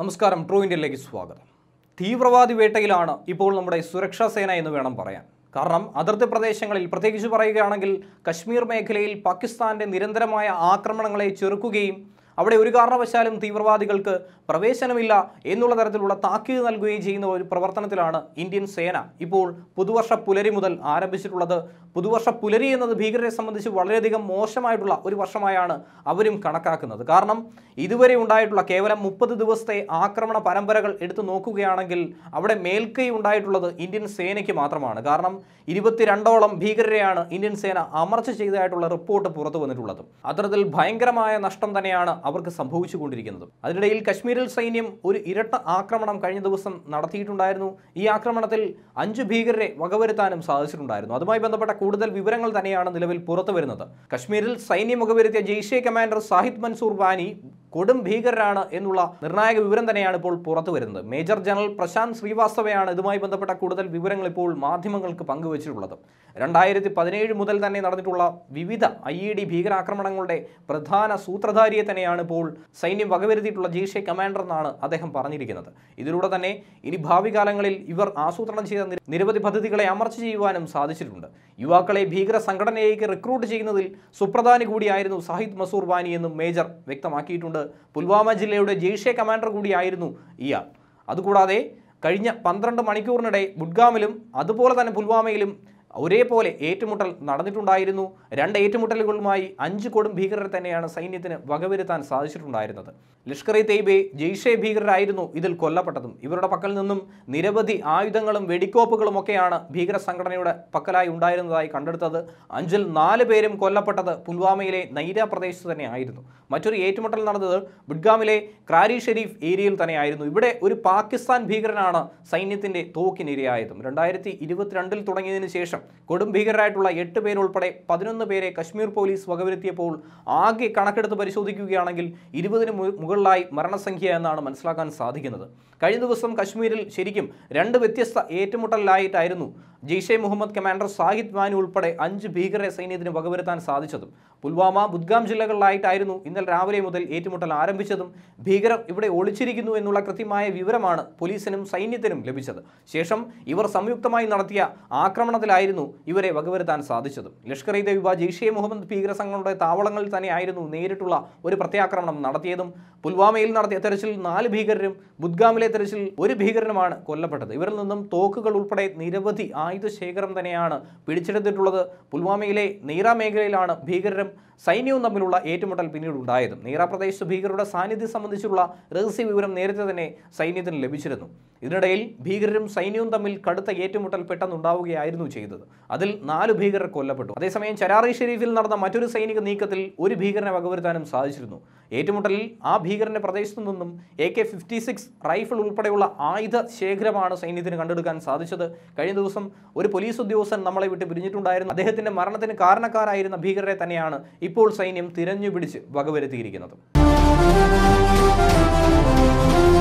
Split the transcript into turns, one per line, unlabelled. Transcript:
നമസ്കാരം ട്രൂ ഇന്ത്യയിലേക്ക് സ്വാഗതം തീവ്രവാദി വേട്ടയിലാണ് ഇപ്പോൾ നമ്മുടെ സുരക്ഷാ സേന എന്ന് വേണം പറയാൻ കാരണം അതിർത്തി പ്രദേശങ്ങളിൽ പ്രത്യേകിച്ച് പറയുകയാണെങ്കിൽ കശ്മീർ മേഖലയിൽ പാകിസ്ഥാന്റെ നിരന്തരമായ ആക്രമണങ്ങളെ ചെറുക്കുകയും അവിടെ ഒരു കാരണവശാലും തീവ്രവാദികൾക്ക് പ്രവേശനമില്ല എന്നുള്ള തരത്തിലുള്ള താക്കീത് നൽകുകയും ചെയ്യുന്ന ഒരു പ്രവർത്തനത്തിലാണ് ഇന്ത്യൻ സേന ഇപ്പോൾ പുതുവർഷ പുലരി മുതൽ ആരംഭിച്ചിട്ടുള്ളത് പുതുവർഷ പുലരി എന്നത് ഭീകരരെ സംബന്ധിച്ച് വളരെയധികം മോശമായിട്ടുള്ള ഒരു വർഷമായാണ് അവരും കണക്കാക്കുന്നത് കാരണം ഇതുവരെ ഉണ്ടായിട്ടുള്ള കേവലം മുപ്പത് ദിവസത്തെ ആക്രമണ പരമ്പരകൾ എടുത്തു നോക്കുകയാണെങ്കിൽ അവിടെ മേൽക്കൈ ഉണ്ടായിട്ടുള്ളത് ഇന്ത്യൻ സേനയ്ക്ക് മാത്രമാണ് കാരണം ഇരുപത്തിരണ്ടോളം ഭീകരരെയാണ് ഇന്ത്യൻ സേന അമർച്ച ചെയ്തതായിട്ടുള്ള റിപ്പോർട്ട് പുറത്തു വന്നിട്ടുള്ളത് അത്തരത്തിൽ ഭയങ്കരമായ നഷ്ടം തന്നെയാണ് അവർക്ക് സംഭവിച്ചുകൊണ്ടിരിക്കുന്നത് അതിനിടയിൽ കശ്മീരിൽ സൈന്യം ഒരു ഇരട്ട ആക്രമണം കഴിഞ്ഞ ദിവസം നടത്തിയിട്ടുണ്ടായിരുന്നു ഈ ആക്രമണത്തിൽ അഞ്ച് ഭീകരരെ വകവരുത്താനും സാധിച്ചിട്ടുണ്ടായിരുന്നു അതുമായി ബന്ധപ്പെട്ട കൂടുതൽ വിവരങ്ങൾ തന്നെയാണ് നിലവിൽ പുറത്തു വരുന്നത് കശ്മീരിൽ സൈന്യം വകവരുത്തിയ ജെയ്ഷെ കമാൻഡർ സാഹിദ് മൻസൂർ ബാനി കൊടും ഭീകരരാണ് എന്നുള്ള നിർണായക വിവരം തന്നെയാണ് ഇപ്പോൾ പുറത്തു വരുന്നത് മേജർ ജനറൽ പ്രശാന്ത് ശ്രീവാസ്തവയാണ് ഇതുമായി ബന്ധപ്പെട്ട കൂടുതൽ വിവരങ്ങൾ ഇപ്പോൾ മാധ്യമങ്ങൾക്ക് പങ്കുവച്ചിട്ടുള്ളത് രണ്ടായിരത്തി പതിനേഴ് മുതൽ തന്നെ നടന്നിട്ടുള്ള വിവിധ ഐ ഇ ഡി ഭീകരാക്രമണങ്ങളുടെ പ്രധാന സൂത്രധാരിയെ തന്നെയാണ് ഇപ്പോൾ സൈന്യം വകവരുത്തിയിട്ടുള്ള ജീഷെ കമാൻഡർ എന്നാണ് അദ്ദേഹം പറഞ്ഞിരിക്കുന്നത് ഇതിലൂടെ തന്നെ ഇനി ഭാവി കാലങ്ങളിൽ ഇവർ ആസൂത്രണം ചെയ്ത നിരവധി പദ്ധതികളെ അമർച്ച ചെയ്യുവാനും സാധിച്ചിട്ടുണ്ട് യുവാക്കളെ ഭീകര സംഘടനയിലേക്ക് റിക്രൂട്ട് ചെയ്യുന്നതിൽ സുപ്രധാനി കൂടിയായിരുന്നു സാഹിദ് മസൂർ വാനി എന്നും മേജർ വ്യക്തമാക്കിയിട്ടുണ്ട് പറയുന്നുണ്ട് പുൽവാമ ജില്ലയുടെ ജെയ്ഷെ കമാൻഡർ കൂടിയായിരുന്നു ഇയാൾ അതുകൂടാതെ കഴിഞ്ഞ പന്ത്രണ്ട് മണിക്കൂറിനിടെ ബുഡ്ഗാമിലും അതുപോലെ തന്നെ പുൽവാമയിലും ഒരേപോലെ ഏറ്റുമുട്ടൽ നടന്നിട്ടുണ്ടായിരുന്നു രണ്ട് ഏറ്റുമുട്ടലുകളുമായി അഞ്ച് കൊടും ഭീകരരെ തന്നെയാണ് സൈന്യത്തിന് വകവരുത്താൻ സാധിച്ചിട്ടുണ്ടായിരുന്നത് ലഷ്കർ ഇ തെയ്ബെ ജെയ്ഷെ ഭീകരരായിരുന്നു ഇതിൽ കൊല്ലപ്പെട്ടതും ഇവരുടെ പക്കൽ നിന്നും നിരവധി ആയുധങ്ങളും വെടിക്കോപ്പുകളും ഒക്കെയാണ് ഭീകര സംഘടനയുടെ പക്കലായി ഉണ്ടായിരുന്നതായി കണ്ടെടുത്തത് അഞ്ചിൽ നാല് പേരും കൊല്ലപ്പെട്ടത് പുൽവാമയിലെ നൈര പ്രദേശത്ത് തന്നെയായിരുന്നു മറ്റൊരു ഏറ്റുമുട്ടൽ നടന്നത് ബുഡ്ഗാമിലെ ക്രാരി ഷെരീഫ് ഏരിയയിൽ തന്നെയായിരുന്നു ഇവിടെ ഒരു പാകിസ്ഥാൻ ഭീകരനാണ് സൈന്യത്തിൻ്റെ തോക്കിനിരയായതും രണ്ടായിരത്തി ഇരുപത്തിരണ്ടിൽ തുടങ്ങിയതിനു ശേഷം കൊടും കൊടുംഭീകരായിട്ടുള്ള എട്ട് പേരുൾപ്പെടെ പതിനൊന്ന് പേരെ കശ്മീർ പോലീസ് വകവരുത്തിയപ്പോൾ ആകെ കണക്കെടുത്ത് പരിശോധിക്കുകയാണെങ്കിൽ ഇരുപതിന് മുകളിലായി മരണസംഖ്യ എന്നാണ് മനസ്സിലാക്കാൻ സാധിക്കുന്നത് കഴിഞ്ഞ ദിവസം കശ്മീരിൽ ശരിക്കും രണ്ട് വ്യത്യസ്ത ഏറ്റുമുട്ടലിലായിട്ടായിരുന്നു ജെയ്ഷെ മുഹമ്മദ് കമാൻഡർ സാഹിദ് വാനി ഉൾപ്പെടെ അഞ്ച് ഭീകരരെ സൈന്യത്തിന് വകവരുത്താൻ സാധിച്ചതും പുൽവാമ ബുദ്ഗാം ജില്ലകളിലായിട്ടായിരുന്നു ഇന്നലെ രാവിലെ മുതൽ ഏറ്റുമുട്ടൽ ആരംഭിച്ചതും ഭീകരർ ഇവിടെ ഒളിച്ചിരിക്കുന്നു എന്നുള്ള കൃത്യമായ വിവരമാണ് പോലീസിനും സൈന്യത്തിനും ലഭിച്ചത് ശേഷം ഇവർ സംയുക്തമായി നടത്തിയ ആക്രമണത്തിലായിരുന്നു ആയിരുന്നു ഇവരെ വകവരുത്താൻ സാധിച്ചത് ലഷ്കർ ഇ തൈബ ജെയ്ഷെ മുഹമ്മദ് ഭീകര സംഘങ്ങളുടെ താവളങ്ങളിൽ തന്നെയായിരുന്നു നേരിട്ടുള്ള ഒരു പ്രത്യാക്രമണം നടത്തിയതും പുൽവാമയിൽ നടത്തിയ തെരച്ചിൽ നാല് ഭീകരരും ബുദ്ഗാമിലെ തെരച്ചിൽ ഒരു ഭീകരനുമാണ് കൊല്ലപ്പെട്ടത് ഇവരിൽ നിന്നും തോക്കുകൾ ഉൾപ്പെടെ നിരവധി ആയുധ ശേഖരം തന്നെയാണ് പിടിച്ചെടുത്തിട്ടുള്ളത് പുൽവാമയിലെ നീറ മേഖലയിലാണ് ഭീകരരും സൈന്യവും തമ്മിലുള്ള ഏറ്റുമുട്ടൽ പിന്നീട് ഉണ്ടായത് നീറ പ്രദേശത്ത് ഭീകരരുടെ സാന്നിധ്യം സംബന്ധിച്ചുള്ള രഹസ്യ വിവരം നേരത്തെ തന്നെ സൈന്യത്തിന് ലഭിച്ചിരുന്നു ഇതിനിടയിൽ ഭീകരരും സൈന്യവും തമ്മിൽ കടുത്ത ഏറ്റുമുട്ടൽ പെട്ടെന്നുണ്ടാവുകയായിരുന്നു ചെയ്തത് ചെയ്തത് അതിൽ നാല് ഭീകരർ കൊല്ലപ്പെട്ടു അതേസമയം ചരാറി ഷെരീഫിൽ നടന്ന മറ്റൊരു സൈനിക നീക്കത്തിൽ ഒരു ഭീകരനെ വകവരുത്താനും സാധിച്ചിരുന്നു ഏറ്റുമുട്ടലിൽ ആ ഭീകരന്റെ പ്രദേശത്തു നിന്നും A K fifty six rifle ഉൾപ്പെടെയുള്ള ആയുധ ശേഖരമാണ് സൈന്യത്തിന് കണ്ടെടുക്കാൻ സാധിച്ചത് കഴിഞ്ഞ ദിവസം ഒരു പോലീസ് ഉദ്യോഗസ്ഥൻ നമ്മളെ വിട്ട് പിരിഞ്ഞിട്ടുണ്ടായിരുന്നു അദ്ദേഹത്തിന്റെ മരണത്തിന് കാരണക്കാരായിരുന്ന ഭീകരരെ തന്നെയാണ് ഇപ്പോൾ സൈന്യം തിരഞ്ഞുപിടിച്ച് വകവരുത്തിയിരിക്കുന്നത്